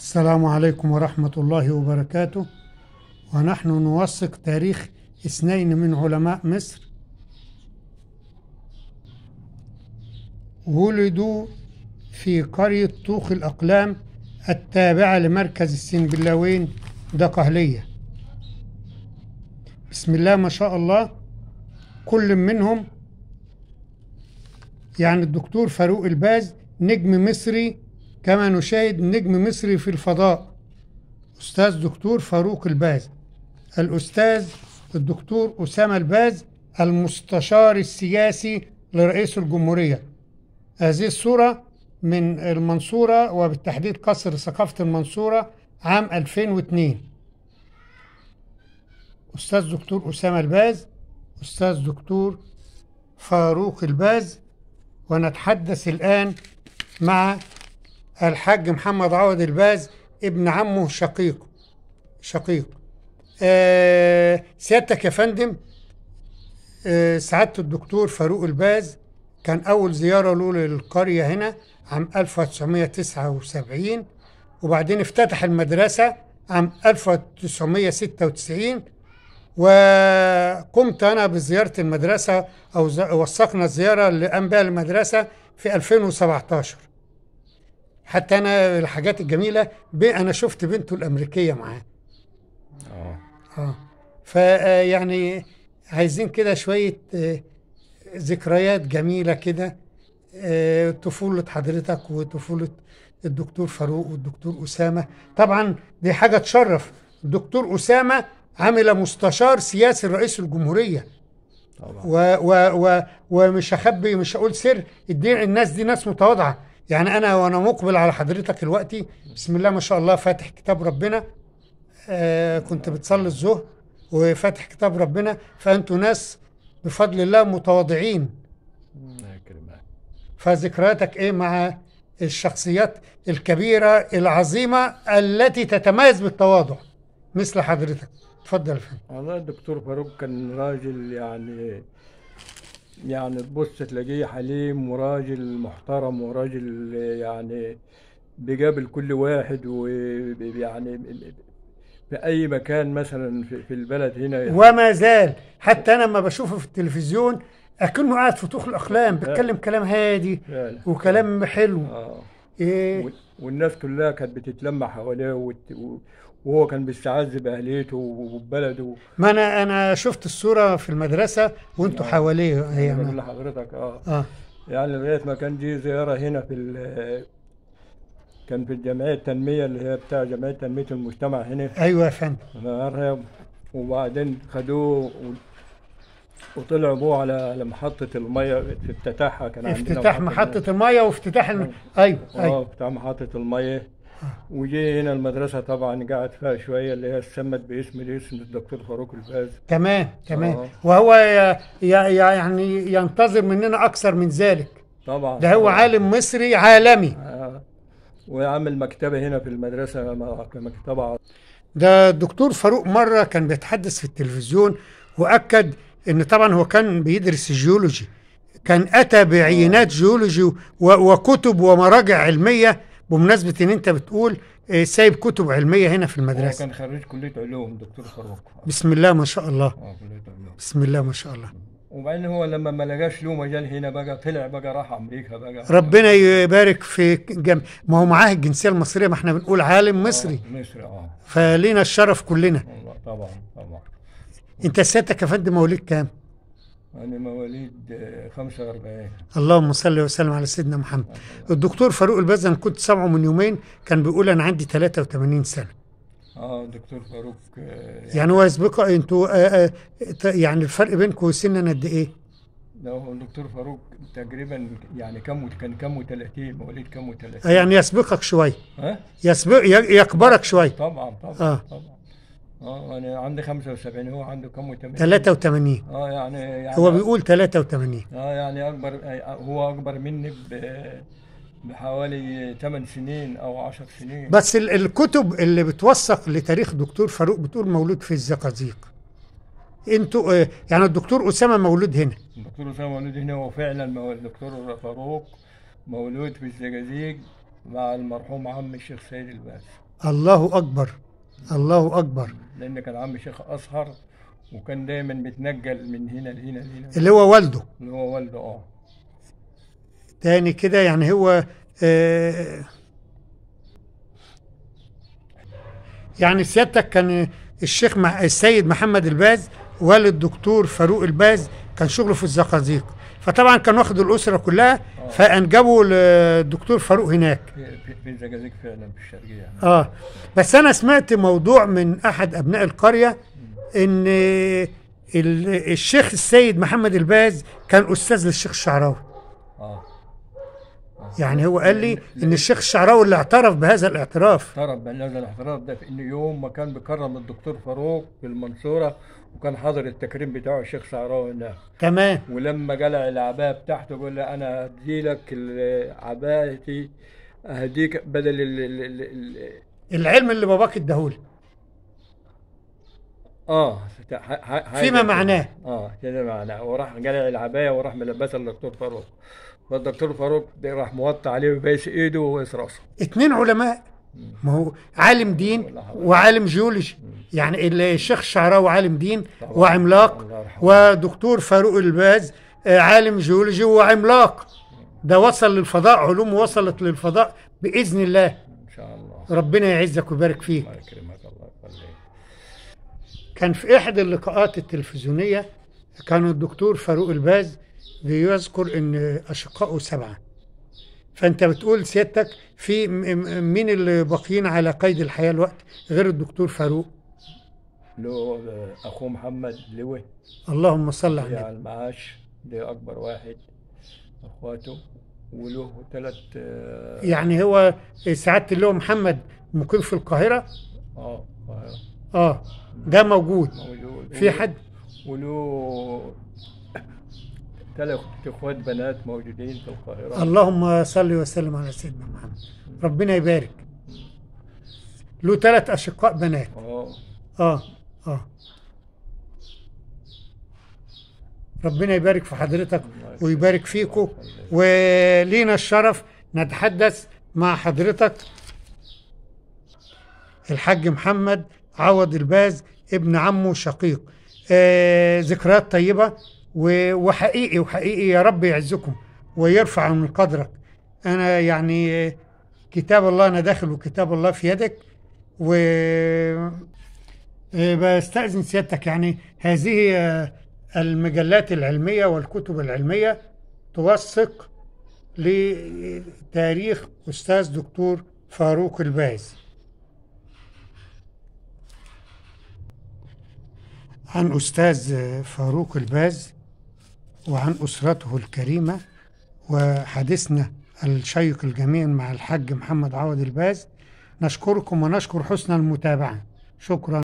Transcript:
السلام عليكم ورحمة الله وبركاته ونحن نوثق تاريخ اثنين من علماء مصر ولدوا في قرية طوخ الأقلام التابعة لمركز السنبلاوين دقهلية بسم الله ما شاء الله كل منهم يعني الدكتور فاروق الباز نجم مصري كما نشاهد نجم مصري في الفضاء أستاذ دكتور فاروق الباز الأستاذ الدكتور أسامة الباز المستشار السياسي لرئيس الجمهورية هذه الصورة من المنصورة وبالتحديد قصر ثقافة المنصورة عام 2002 أستاذ دكتور أسامة الباز أستاذ دكتور فاروق الباز ونتحدث الآن مع الحاج محمد عوض الباز ابن عمه شقيق شقيق آه، سيادتك يا فندم آه، سعادة الدكتور فاروق الباز كان أول زيارة له للقرية هنا عام 1979 وبعدين افتتح المدرسة عام 1996 وقمت أنا بزيارة المدرسة أو وثقنا الزيارة لأنباء المدرسة في 2017 حتى انا الحاجات الجميله انا شفت بنته الامريكيه معاه اه اه فيعني آه، عايزين كده شويه آه، ذكريات جميله كده آه، طفوله حضرتك وطفوله الدكتور فاروق والدكتور اسامه طبعا دي حاجه تشرف الدكتور اسامه عمل مستشار سياسي لرئيس الجمهوريه طبعا. و و و ومش هخبي مش هقول سر الناس دي ناس متواضعه يعني انا وانا مقبل على حضرتك دلوقتي بسم الله ما شاء الله فاتح كتاب ربنا آه كنت بتصلي الظهر وفاتح كتاب ربنا فانتوا ناس بفضل الله متواضعين فذكرياتك ايه مع الشخصيات الكبيرة العظيمة التي تتميز بالتواضع مثل حضرتك تفضل فندم والله الدكتور فاروق كان راجل يعني يعني تبص تلاقيه حليم وراجل محترم وراجل يعني بيقابل كل واحد ويعني في اي مكان مثلا في البلد هنا يعني وما زال حتى انا لما بشوفه في التلفزيون اكنه قاعد في طوق الاقلام آه. بيتكلم كلام هادي آه. آه. وكلام حلو آه. إيه والناس كلها كانت بتتلمع حواليه وهو كان بيستعز باهليته وببلده ما انا انا شفت الصوره في المدرسه وانتوا يعني حواليه هي أيوة. بقول حضرتك آه. اه يعني لغايه ما كان دي زياره هنا في كان في الجمعيه التنميه اللي هي بتاع جمعيه تنميه المجتمع هنا ايوه يا فندم وبعدين خدوه وطلعوا بوه على محطة المية افتتاحها كان عندنا افتتاح محطة المية وافتتاح الم... آه. ايوه ايوه آه، افتتاح محطة المية وجي هنا المدرسه طبعا قعد فيها شويه اللي هي اتسمت باسم الاسم الدكتور فاروق الفاز كمان كمان آه. وهو يعني ينتظر مننا اكثر من ذلك طبعا ده هو طبعاً. عالم مصري عالمي آه. وعامل مكتبه هنا في المدرسه مكتبه ده الدكتور فاروق مره كان بيتحدث في التلفزيون واكد ان طبعا هو كان بيدرس الجيولوجي كان اتى بعينات جيولوجي وكتب ومراجع علميه بمناسبه ان انت بتقول آه، سايب كتب علميه هنا في المدرسه هو كان خريج كليه علوم دكتور فاروق بسم الله ما شاء الله اه كليه علوم بسم الله ما شاء الله وبعدين هو لما ما لقاش له مجال هنا بقى طلع بقى راح امريكا بقى ربنا يبارك في جم... ما هو معاه الجنسيه المصريه ما احنا بنقول عالم اه، مصري مصري اه فلينا الشرف كلنا طبعا طبعا انت سيادتك يا فندم مواليد كام؟ أنا مواليد 45 آه، اللهم صل وسلم على سيدنا محمد الدكتور فاروق البزن كنت سامعه من يومين كان بيقول أنا عندي 83 سنة اه دكتور فاروق آه، يعني, يعني هو يسبقك آه، انتوا يعني الفرق بينكم سنا قد ايه؟ لا هو الدكتور فاروق تقريبا يعني كم كان كم و30 مواليد كم و30 يعني يسبقك شويه ها؟ يسبق يكبرك شويه طبعا طبعا آه. طبعا اه انا يعني عندي 75 هو عنده كم 80 83 اه يعني, يعني هو بيقول 83 اه يعني اكبر هو اكبر مني ب بحوالي 8 سنين او 10 سنين بس الكتب اللي بتوثق لتاريخ دكتور فاروق بتقول مولود في الزقازيق انتوا اه، يعني الدكتور اسامه مولود هنا الدكتور اسامه مولود هنا هو فعلا الدكتور فاروق مولود في الزقازيق مع المرحوم عم الشيخ سيد الباس الله اكبر الله اكبر لان كان عم شيخ اصهر وكان دايما متنجل من هنا لهنا لهنا اللي هو والده اللي هو والده اه تاني كده يعني هو آه يعني سيادتك كان الشيخ السيد محمد الباز والد الدكتور فاروق الباز كان شغله في الزقازيق فطبعا كان واخد الاسره كلها آه. فانجبوا الدكتور فاروق هناك في فعلا يعني. اه بس انا سمعت موضوع من احد ابناء القريه ان الشيخ السيد محمد الباز كان استاذ للشيخ الشعراوي يعني هو قال لي ان الشيخ الشعراوي اللي اعترف بهذا الاعتراف اعترف بهذا الاعتراف ده في ان يوم ما كان بيكرم الدكتور فاروق في المنصوره وكان حاضر التكريم بتاعه الشيخ شعراوي هناك تمام ولما جلع العبايه بتاعته بيقول له انا هديلك عبايتي هديك بدل الـ الـ الـ الـ العلم اللي باباك اداهولي اه فيما معناه اه فيما معناه وراح جلع العبايه وراح ملبسها للدكتور فاروق فالدكتور فاروق راح موطي عليه وبايس ايده وبايس راسه اثنين علماء ما هو عالم دين وعالم جيولوجي يعني الشيخ الشعراوي عالم دين وعملاق ودكتور فاروق الباز آه، عالم جيولوجي وعملاق ده وصل للفضاء علوم وصلت للفضاء باذن الله ان شاء الله ربنا يعزك ويبارك فيك الله يكرمك الله كان في احدى اللقاءات التلفزيونيه كان الدكتور فاروق الباز بيذكر ان اشقائه سبعه فانت بتقول سيادتك في مين اللي باقيين على قيد الحياه الوقت غير الدكتور فاروق له اخوه محمد لوي اللهم صل على النبي على المعاش ده اكبر واحد اخواته وله ثلاث آه، يعني هو سعاده اللي هو محمد مقيم في القاهره اه اه ده موجود, موجود. في حد وله ثلاث اخوات بنات موجودين في القاهره اللهم صل وسلم على سيدنا محمد ربنا يبارك له ثلاث اشقاء بنات اه اه اه ربنا يبارك في حضرتك ويبارك فيكم ولينا الشرف نتحدث مع حضرتك الحاج محمد عوض الباز ابن عمه شقيق آه ذكريات طيبه وحقيقي وحقيقي يا رب يعزكم ويرفع من قدرك أنا يعني كتاب الله أنا داخل وكتاب الله في يدك و آه، بستأذن سيادتك يعني هذه آه، المجلات العلمية والكتب العلمية توثق لتاريخ أستاذ دكتور فاروق الباز عن أستاذ فاروق الباز وعن أسرته الكريمة وحديثنا الشيق الجميل مع الحاج محمد عوض الباز نشكركم ونشكر حسن المتابعة شكرا